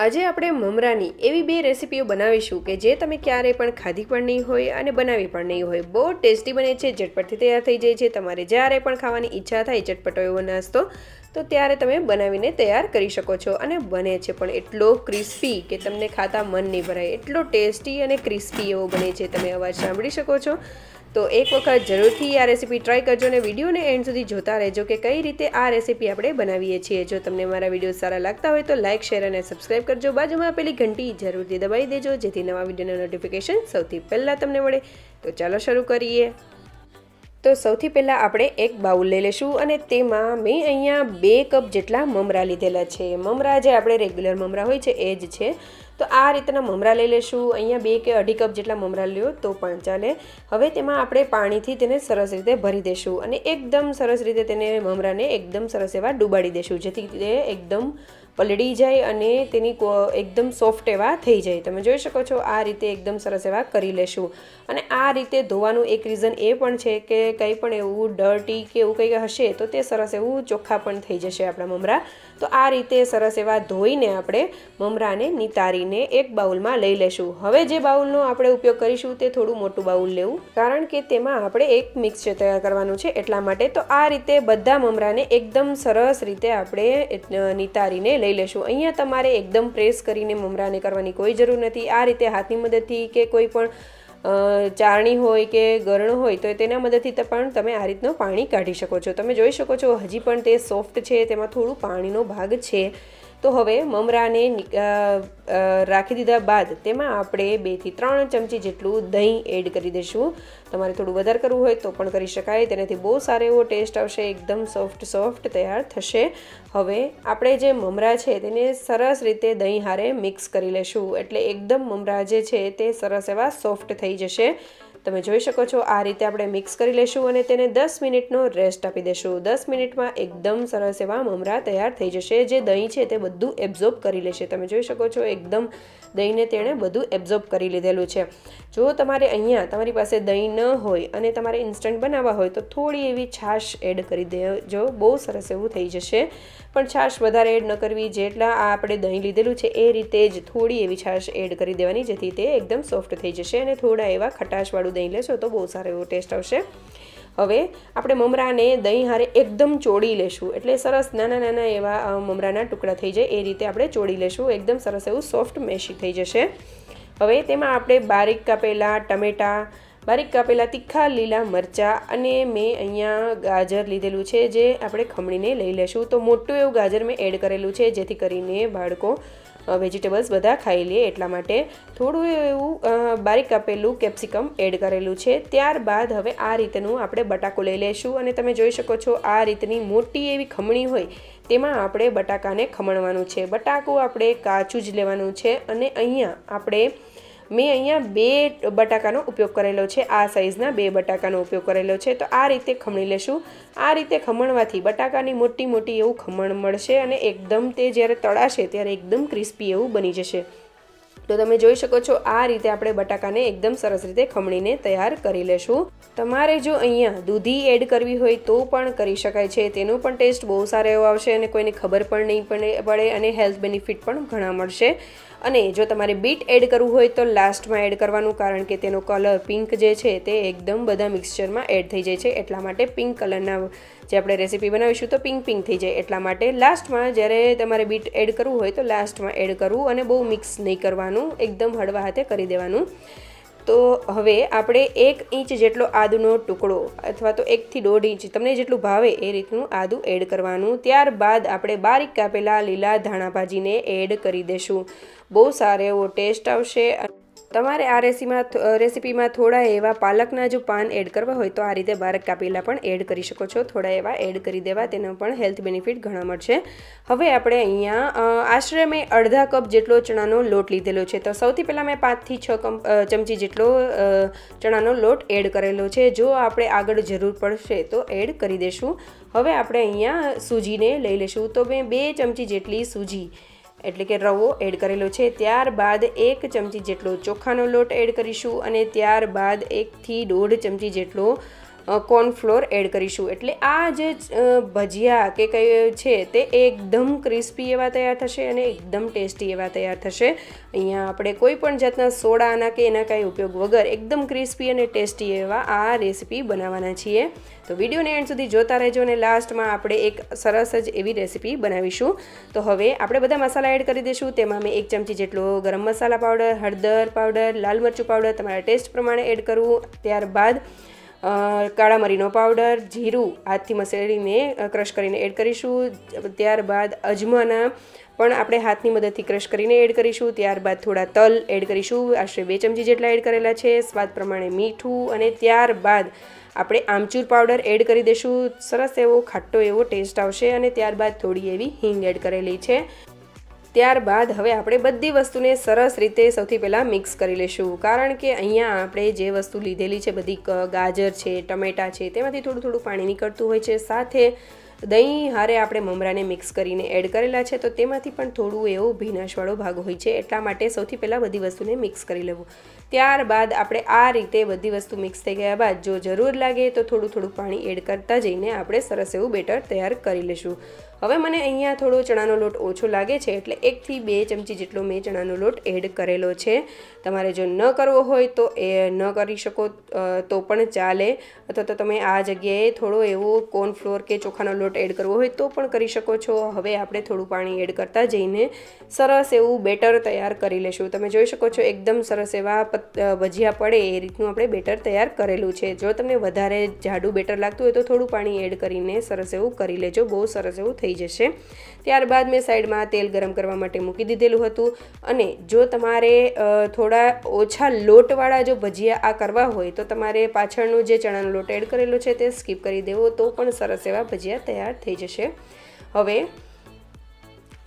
આજે આપણે મમરાની એવી બે રેસીપીઓ બનાવીશું કે જે તમે ક્યારેય પણ ખાધી પણ નહીં હોય અને બનાવી પણ નહીં હોય બહુ ટેસ્ટી બને છે ઝટપટથી તૈયાર થઈ જાય છે તમારે જ્યારે પણ ખાવાની ઈચ્છા થાય ઝટપટો એવો નાસ્તો તો ત્યારે તમે બનાવીને તૈયાર કરી શકો છો અને બને છે પણ એટલો ક્રિસ્પી કે તમને ખાતા મન નહીં ભરાય એટલો ટેસ્ટી અને ક્રિસ્પી એવો બને છે તમે અવાજ સાંભળી શકો છો તો એક વખત જરૂરથી આ રેસીપી ટ્રાય કરજો અને વિડીયોને એન્ડ સુધી જોતા રહેજો કે કઈ રીતે આ રેસીપી આપણે બનાવીએ છીએ જો તમને મારા વિડીયો સારા લાગતા હોય તો લાઇક શેર અને સબસ્ક્રાઈબ કરજો બાજુમાં આપેલી ઘંટી જરૂરથી દબાવી દેજો જેથી નવા વિડીયોના નોટિફિકેશન સૌથી પહેલાં તમને મળે તો ચાલો શરૂ કરીએ તો સૌથી પહેલાં આપણે એક બાઉલ લઈ લઈશું અને તેમાં મેં અહીંયા બે કપ જેટલા મમરા લીધેલા છે મમરા જે આપણે રેગ્યુલર મમરા હોય છે એ જ છે તો આ રીતના મમરા લઈ લઈશું અહીંયા બે કે અઢી કપ જેટલા મમરા લ્યો તો પણ ચાલે હવે તેમાં આપણે પાણીથી તેને સરસ રીતે ભરી દેશું અને એકદમ સરસ રીતે તેને મમરાને એકદમ સરસ એવા ડૂબાડી દેશું જેથી તે એકદમ પલળી જાય અને તેની એકદમ સોફ્ટ એવા થઈ જાય તમે જોઈ શકો છો આ રીતે એકદમ સરસ એવા કરી લેશું અને આ રીતે ધોવાનું એક રીઝન એ પણ છે કે કંઈ પણ એવું ડર્ટી કે એવું કંઈ હશે તો તે સરસ એવું ચોખ્ખા પણ થઈ જશે આપણા મમરા તો આ રીતે સરસ એવા ધોઈને આપણે મમરાને નિતારીને એક બાઉલમાં લઈ લેશું હવે જે બાઉલનો આપણે ઉપયોગ કરીશું તે થોડું મોટું બાઉલ લેવું કારણ કે તેમાં આપણે એક મિક્સર તૈયાર કરવાનું છે એટલા માટે તો આ રીતે બધા મમરાને એકદમ સરસ રીતે આપણે નિતારીને લઈ લેશું અહીંયા તમારે એકદમ પ્રેસ કરીને મમરાને કરવાની કોઈ જરૂર નથી આ રીતે હાથની મદદથી કે કોઈ પણ ચારણી હોય કે ગરણ હોય તો તેના મદદથી પણ તમે આ રીતનું પાણી કાઢી શકો છો તમે જોઈ શકો છો હજી પણ તે સોફ્ટ છે તેમાં થોડું પાણીનો ભાગ છે તો હવે મમરાને રાખી દીધા બાદ તેમાં આપણે બેથી ત્રણ ચમચી જેટલું દહીં એડ કરી દઈશું તમારે થોડું વધારે કરવું હોય તો પણ કરી શકાય તેનાથી બહુ સારો એવો ટેસ્ટ આવશે એકદમ સોફ્ટ સોફ્ટ તૈયાર થશે હવે આપણે જે મમરા છે તેને સરસ રીતે દહીં હારે મિક્સ કરી લેશું એટલે એકદમ મમરા જે છે તે સરસ એવા સોફ્ટ થઈ જશે તમે જોઈ શકો છો આ રીતે આપણે મિક્સ કરી લેશું અને તેને દસ મિનિટનો રેસ્ટ આપી દેશું દસ મિનિટમાં એકદમ સરસ એવા મમરા તૈયાર થઈ જશે જે દહીં છે તે બધું એબ્ઝોર્બ કરી લેશે તમે જોઈ શકો છો એકદમ દહીંને તેણે બધું એબ્ઝોર્બ કરી લીધેલું છે જો તમારે અહીંયા તમારી પાસે દહીં ન હોય અને તમારે ઇન્સ્ટન્ટ બનાવવા હોય તો થોડી એવી છાશ એડ કરી દેજો બહુ સરસ એવું થઈ જશે પણ છાશ વધારે એડ ન કરવી જેટલા આ આપણે દહીં લીધેલું છે એ રીતે જ થોડી એવી છાશ એડ કરી દેવાની જેથી તે એકદમ સોફ્ટ થઈ જશે અને થોડા એવા ખટાશવાળું દહીં લેશો તો બહુ સારો એવો ટેસ્ટ આવશે હવે આપણે મમરાને દહીં હારે એકદમ ચોડી લેશું એટલે સરસ નાના નાના એવા મમરાના ટુકડા થઈ જાય એ રીતે આપણે ચોડી લેશું એકદમ સરસ એવું સોફ્ટ મેશી થઈ જશે હવે તેમાં આપણે બારીક કાપેલા ટમેટાં બારીક કાપેલા તીખા લીલા મરચાં અને મેં અહીંયા ગાજર લીધેલું છે જે આપણે ખમણીને લઈ લેશું તો મોટું એવું ગાજર મેં એડ કરેલું છે જેથી કરીને બાળકો વેજીટેબલ્સ બધા ખાઈ લઈએ એટલા માટે થોડું એવું બારીક કાપેલું કેપ્સિકમ એડ કરેલું છે ત્યારબાદ હવે આ રીતનું આપણે બટાકો લઈ લેશું અને તમે જોઈ શકો છો આ રીતની મોટી એવી ખમણી હોય તેમાં આપણે બટાકાને ખમણવાનું છે બટાકું આપણે કાચું જ લેવાનું છે અને અહીંયા આપણે મેં અહીંયા બે બટાકાનો ઉપયોગ કરેલો છે આ સાઇઝના બે બટાકાનો ઉપયોગ કરેલો છે તો આ રીતે ખમણી લેશું આ રીતે ખમણવાથી બટાકાની મોટી મોટી એવું ખમણ મળશે અને એકદમ તે જ્યારે તળાશે ત્યારે એકદમ ક્રિસ્પી એવું બની જશે તો તમે જોઈ શકો છો આ રીતે આપણે બટાકાને એકદમ સરસ રીતે ખમણીને તૈયાર કરી લેશું તમારે જો અહીંયા દૂધી એડ કરવી હોય તો પણ કરી શકાય છે તેનો પણ ટેસ્ટ બહુ સારો એવો આવશે અને કોઈને ખબર પણ નહીં પડે અને હેલ્થ બેનિફિટ પણ ઘણા મળશે અને જો તમારે બીટ એડ કરવું હોય તો લાસ્ટમાં એડ કરવાનું કારણ કે તેનો કલર પિંક જે છે તે એકદમ બધા મિક્સચરમાં એડ થઈ જાય છે એટલા માટે પિંક કલરના જે આપણે રેસીપી બનાવીશું તો પિંક પિંક થઈ જાય એટલા માટે લાસ્ટમાં જ્યારે તમારે બીટ એડ કરવું હોય તો લાસ્ટમાં એડ કરવું અને બહુ મિક્સ નહીં કરવાનું એકદમ હળવા હાથે કરી દેવાનું તો હવે આપણે એક ઇંચ જેટલો આદુનો ટુકડો અથવા તો એકથી દોઢ ઇંચ તમને જેટલું ભાવે એ રીતનું આદું એડ કરવાનું ત્યારબાદ આપણે બારીક કાપેલા લીલા ધાણાભાજીને એડ કરી દેશું બહુ સારો એવો ટેસ્ટ આવશે તમારે આ રેસીમાં રેસીપીમાં થોડા એવા પાલકના જો પાન એડ કરવા હોય તો આ રીતે બારક કાપેલા પણ એડ કરી શકો છો થોડા એવા એડ કરી દેવા તેનો પણ હેલ્થ બેનિફિટ ઘણા મળશે હવે આપણે અહીંયા આશરે મેં અડધા કપ જેટલો ચણાનો લોટ લીધેલો છે તો સૌથી પહેલાં મેં પાંચથી છ કપ ચમચી જેટલો ચણાનો લોટ એડ કરેલો છે જો આપણે આગળ જરૂર પડશે તો એડ કરી દેશું હવે આપણે અહીંયા સૂજીને લઈ લઈશું તો મેં બે ચમચી જેટલી સૂજી એટલે કે રવો એડ કરેલો છે ત્યારબાદ એક ચમચી જેટલો ચોખાનો લોટ એડ કરીશું અને ત્યારબાદ એકથી દોઢ ચમચી જેટલો કોર્નફ્લોર એડ કરીશું એટલે આ જે ભજીયા કે કઈ છે તે એકદમ ક્રિસ્પી એવા તૈયાર થશે અને એકદમ ટેસ્ટી એવા તૈયાર થશે અહીંયા આપણે કોઈ પણ જાતના સોડાના કે એના કાંઈ ઉપયોગ વગર એકદમ ક્રિસ્પી અને ટેસ્ટી એવા આ રેસીપી બનાવવાના છીએ તો વિડીયોને એન્ડ સુધી જોતા રહેજો અને લાસ્ટમાં આપણે એક સરસ જ એવી રેસીપી બનાવીશું તો હવે આપણે બધા મસાલા એડ કરી દઈશું તેમાં મેં એક ચમચી જેટલો ગરમ મસાલા પાવડર હળદર પાવડર લાલ મરચું પાવડર તમારા ટેસ્ટ પ્રમાણે એડ કરવું ત્યારબાદ કાળા મરીનો પાવડર જીરું હાથથી મસળીને ક્રશ કરીને એડ કરીશું ત્યારબાદ અજમાના પણ આપણે હાથની મદદથી ક્રશ કરીને એડ કરીશું ત્યારબાદ થોડા તલ એડ કરીશું આશરે બે ચમચી જેટલા એડ કરેલા છે સ્વાદ પ્રમાણે મીઠું અને ત્યારબાદ આપણે આમચૂર પાવડર એડ કરી દઈશું સરસ એવો ખાટો એવો ટેસ્ટ આવશે અને ત્યારબાદ થોડી એવી હિંગ એડ કરેલી છે ત્યારબાદ હવે આપણે બધી વસ્તુને સરસ રીતે સૌથી પહેલાં મિક્સ કરી લઈશું કારણ કે અહીંયા આપણે જે વસ્તુ લીધેલી છે બધી ગાજર છે ટમેટાં છે તેમાંથી થોડું થોડું પાણી નીકળતું હોય છે સાથે દહીં હારે આપણે મમરાને મિક્સ કરીને એડ કરેલા છે તો તેમાંથી પણ થોડું એવો ભીનાશવાળો ભાગ હોય છે એટલા માટે સૌથી પહેલાં બધી વસ્તુને મિક્સ કરી લેવું ત્યારબાદ આપણે આ રીતે બધી વસ્તુ મિક્સ થઈ ગયા બાદ જો જરૂર લાગે તો થોડું થોડું પાણી એડ કરતા જઈને આપણે સરસ એવું બેટર તૈયાર કરી લઈશું હવે મને અહીંયા થોડો ચણાનો લોટ ઓછો લાગે છે એટલે એકથી બે ચમચી જેટલો મેં ચણાનો લોટ એડ કરેલો છે તમારે જો ન કરવો હોય તો એ ન કરી શકો તો પણ ચાલે અથવા તો તમે આ જગ્યાએ થોડો એવો કોર્નફ્લોર કે ચોખાનો લોટ એડ કરવો હોય તો પણ કરી શકો છો હવે આપણે થોડું પાણી એડ કરતા જઈને સરસ એવું બેટર તૈયાર કરી લેશું તમે જોઈ શકો છો એકદમ સરસ એવા ભજીયા પડે એ રીતનું આપણે બેટર તૈયાર કરેલું છે જો તમને વધારે જાડું બેટર લાગતું હોય તો થોડું પાણી એડ કરીને સરસ એવું કરી લેજો બહુ સરસ એવું થઈ થઈ જશે ત્યારબાદ મેં સાઈડમાં તેલ ગરમ કરવા માટે મૂકી દીધેલું હતું અને જો તમારે થોડા ઓછા લોટવાળા જો ભજીયા આ કરવા હોય તો તમારે પાછળનું જે ચણાનો લોટ એડ કરેલો છે તે સ્કીપ કરી દેવો તો પણ સરસ એવા ભજીયા તૈયાર થઈ જશે હવે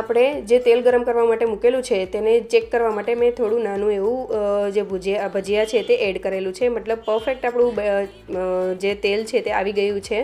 આપણે જે તેલ ગરમ કરવા માટે મૂકેલું છે તેને ચેક કરવા માટે મેં થોડું નાનું એવું જે ભુજિયા ભજીયા છે તે એડ કરેલું છે મતલબ પરફેક્ટ આપણું જે તેલ છે તે આવી ગયું છે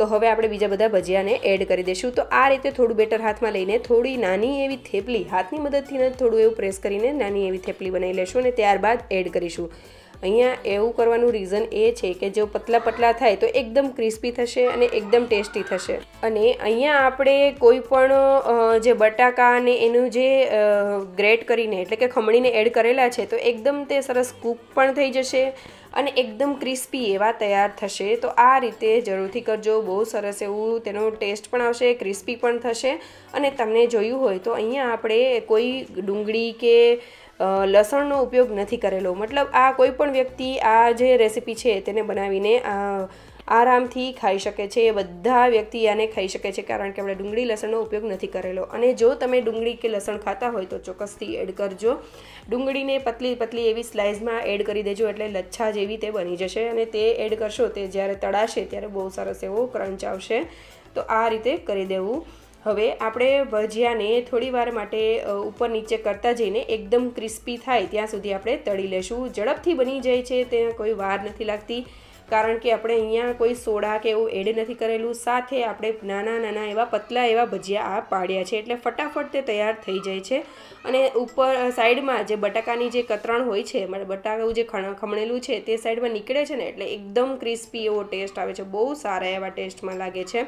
તો હવે આપણે બીજા બધા ભજીયાને એડ કરી દઈશું તો આ રીતે થોડું બેટર હાથમાં લઈને થોડી નાની એવી થેપલી હાથની મદદથી થોડું એવું પ્રેસ કરીને નાની એવી થેપલી બનાવી લેશું અને ત્યારબાદ એડ કરીશું અહીંયા એવું કરવાનું રીઝન એ છે કે જો પતલા પતલા થાય તો એકદમ ક્રિસ્પી થશે અને એકદમ ટેસ્ટી થશે અને અહીંયા આપણે કોઈ પણ જે બટાકા અને એનું જે ગ્રેટ કરીને એટલે કે ખમણીને એડ કરેલા છે તો એકદમ તે સરસ કૂક પણ થઈ જશે અને એકદમ ક્રિસ્પી એવા તૈયાર થશે તો આ રીતે જરૂરથી કરજો બહુ સરસ એવું તેનો ટેસ્ટ પણ આવશે ક્રિસ્પી પણ થશે અને તમને જોયું હોય તો અહીંયા આપણે કોઈ ડુંગળી કે લસણનો ઉપયોગ નથી કરેલો મતલબ આ કોઈપણ વ્યક્તિ આ જે રેસિપી છે તેને બનાવીને આરામથી ખાઈ શકે છે એ બધા વ્યક્તિ આને ખાઈ શકે છે કારણ કે આપણે ડુંગળી લસણનો ઉપયોગ નથી કરેલો અને જો તમે ડુંગળી કે લસણ ખાતા હોય તો ચોક્કસથી એડ કરજો ડુંગળીને પતલી પતલી એવી સ્લાઇઝમાં એડ કરી દેજો એટલે લચ્છા જેવી તે બની જશે અને તે એડ કરશો તે જ્યારે તળાશે ત્યારે બહુ સરસ એવો ક્રંચ આવશે તો આ રીતે કરી દેવું હવે આપણે ભજીયાને થોડી વાર માટે ઉપર નીચે કરતા જઈને એકદમ ક્રિસ્પી થાય ત્યાં સુધી આપણે તળી લેશું ઝડપથી બની જાય છે તેના કોઈ વાર નથી લાગતી કારણ કે આપણે અહીંયા કોઈ સોડા કે એવું એડ નથી કરેલું સાથે આપણે નાના નાના એવા પતલા એવા ભજીયા આ પાડ્યા છે એટલે ફટાફટ તે તૈયાર થઈ જાય છે અને ઉપર સાઈડમાં જે બટાકાની જે કતરણ હોય છે બટાકાનું જે ખણ ખમણેલું છે તે સાઈડમાં નીકળે છે ને એટલે એકદમ ક્રિસ્પી એવો ટેસ્ટ આવે છે બહુ સારા એવા ટેસ્ટમાં લાગે છે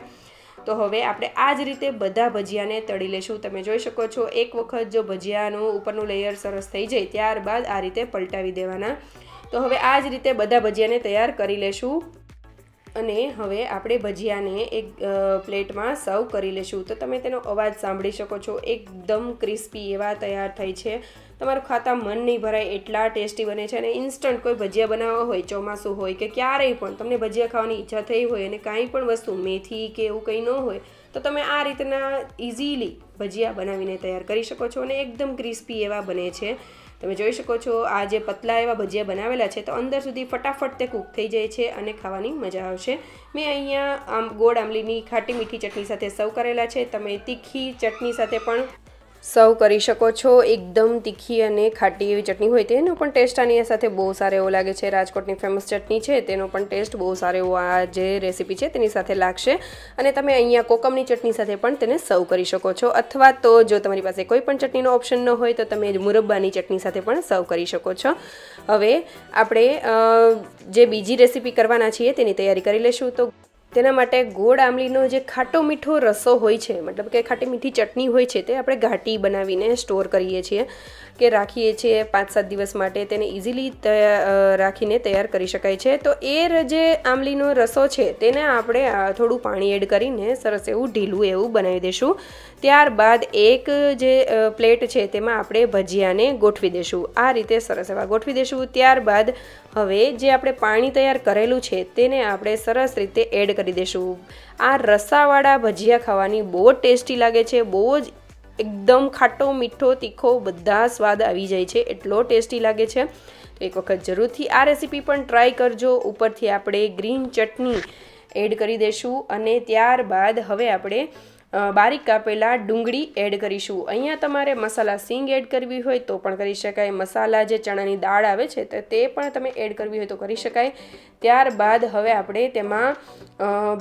તો હવે આપણે આ જ રીતે બધા ભજીયાને તળી લેશું તમે જોઈ શકો છો એક વખત જો ભજીયાનું ઉપરનું લેયર સરસ થઈ જાય ત્યારબાદ આ રીતે પલટાવી દેવાના તો હવે આ જ રીતે બધા ભજીયાને તૈયાર કરી લેશું અને હવે આપણે ભજીયાને એક પ્લેટમાં સર્વ કરી લેશું તો તમે તેનો અવાજ સાંભળી શકો છો એકદમ ક્રિસ્પી એવા તૈયાર થઈ છે તમારું ખાતા મન નહીં ભરાય એટલા ટેસ્ટી બને છે અને ઇન્સ્ટન્ટ કોઈ ભજીયા બનાવવા હોય ચોમાસું હોય કે ક્યારેય પણ તમને ભજીયા ખાવાની ઈચ્છા થઈ હોય અને કાંઈ પણ વસ્તુ મેથી કે એવું કંઈ ન હોય તો તમે આ રીતના ઇઝીલી ભજીયા બનાવીને તૈયાર કરી શકો છો અને એકદમ ક્રિસ્પી એવા બને છે તમે જોઈ શકો છો આ જે પતલા એવા ભજીયા બનાવેલા છે તો અંદર સુધી ફટાફટ તે કૂક થઈ જાય છે અને ખાવાની મજા આવશે મેં અહીંયા આમ ગોળ આંબલીની ખાટી મીઠી ચટણી સાથે સર્વ કરેલા છે તમે તીખી ચટણી સાથે પણ સર્વ કરી શકો છો એકદમ તીખી અને ખાટી એવી ચટણી હોય તેનો પણ ટેસ્ટ આની સાથે બહુ સારો એવો લાગે છે રાજકોટની ફેમસ ચટણી છે તેનો પણ ટેસ્ટ બહુ સારો એવો આ જે રેસીપી છે તેની સાથે લાગશે અને તમે અહીંયા કોકમની ચટણી સાથે પણ તેને સર્વ કરી શકો છો અથવા તો જો તમારી પાસે કોઈ પણ ચટણીનો ઓપ્શન ન હોય તો તમે મુરબ્બાની ચટણી સાથે પણ સર્વ કરી શકો છો હવે આપણે જે બીજી રેસીપી કરવાના છીએ તેની તૈયારી કરી લેશું તો તેના માટે ગોળ આમલીનો જે ખાટો મીઠો રસો હોય છે મતલબ કે ખાટી મીઠી ચટણી હોય છે તે આપણે ઘાટી બનાવીને સ્ટોર કરીએ છીએ કે રાખીએ છીએ પાંચ સાત દિવસ માટે તેને ઇઝીલી રાખીને તૈયાર કરી શકાય છે તો એ જે આંબલીનો રસો છે તેને આપણે થોડું પાણી એડ કરીને સરસ એવું ઢીલું એવું બનાવી દઈશું ત્યારબાદ એક જે પ્લેટ છે તેમાં આપણે ભજીયાને ગોઠવી દઈશું આ રીતે સરસ એવા ગોઠવી દઈશું ત્યારબાદ હવે જે આપણે પાણી તૈયાર કરેલું છે તેને આપણે સરસ રીતે એડ કરી દઈશું આ રસાવાળા ભજીયા ખાવાની બહુ ટેસ્ટી લાગે છે બહુ જ એકદમ ખાટો મીઠો તીખો બધા સ્વાદ આવી જાય છે એટલો ટેસ્ટી લાગે છે એક વખત જરૂરથી આ રેસીપી પણ ટ્રાય કરજો ઉપરથી આપણે ગ્રીન ચટણી એડ કરી દઈશું અને ત્યારબાદ હવે આપણે બારીક કાપેલા ડુંગળી એડ કરીશું અહીંયા તમારે મસાલા સિંગ એડ કરવી હોય તો પણ કરી શકાય મસાલા જે ચણાની દાળ આવે છે તો તે પણ તમે એડ કરવી હોય તો કરી શકાય ત્યારબાદ હવે આપણે તેમાં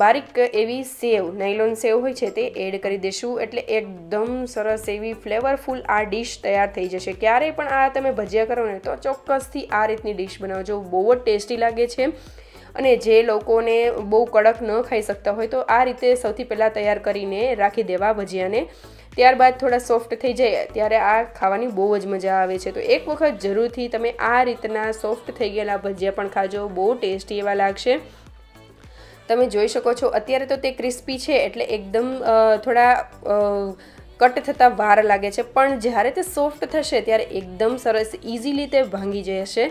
બારીક એવી સેવ નાયલોન સેવ હોય છે તે એડ કરી દઈશું એટલે એકદમ સરસ એવી ફ્લેવરફુલ આ ડીશ તૈયાર થઈ જશે ક્યારેય પણ આ તમે ભજીયા કરો ને તો ચોક્કસથી આ રીતની ડીશ બનાવજો બહુ જ ટેસ્ટી લાગે છે અને જે લોકોને બહુ કડક ન ખાઈ શકતા હોય તો આ રીતે સૌથી પહેલાં તૈયાર કરીને રાખી દેવા ભજીયાને ત્યારબાદ થોડા સોફ્ટ થઈ જાય ત્યારે આ ખાવાની બહુ જ મજા આવે છે તો એક વખત જરૂરથી તમે આ રીતના સોફ્ટ થઈ ગયેલા ભજીયા પણ ખાજો બહુ ટેસ્ટી એવા લાગશે તમે જોઈ શકો છો અત્યારે તો તે ક્રિસ્પી છે એટલે એકદમ થોડા કટ થતાં વાર લાગે છે પણ જ્યારે તે સોફ્ટ થશે ત્યારે એકદમ સરસ ઇઝીલી તે ભાંગી જશે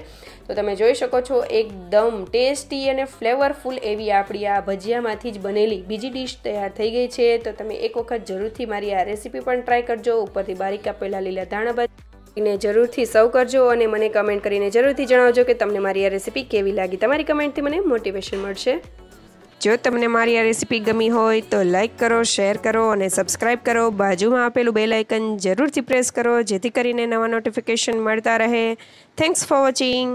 તો તમે જોઈ શકો છો એકદમ ટેસ્ટી અને ફ્લેવરફુલ એવી આપણી આ ભજીયામાંથી જ બનેલી બીજી ડીશ તૈયાર થઈ ગઈ છે તો તમે એક વખત જરૂરથી મારી આ રેસીપી પણ ટ્રાય કરજો ઉપરથી બારીક કાપેલા લીલા ધાણા બાદ ને જરૂરથી સર્વ કરજો અને મને કમેન્ટ કરીને જરૂરથી જણાવજો કે તમને મારી આ રેસીપી કેવી લાગી તમારી કમેન્ટથી મને મોટિવેશન મળશે જો તમને મારી આ રેસીપી ગમી હોય તો લાઇક કરો શેર કરો અને સબસ્ક્રાઈબ કરો બાજુમાં આપેલું બે લાઇકન જરૂરથી પ્રેસ કરો જેથી કરીને નવા નોટિફિકેશન મળતા રહે થેન્ક્સ ફોર વોચિંગ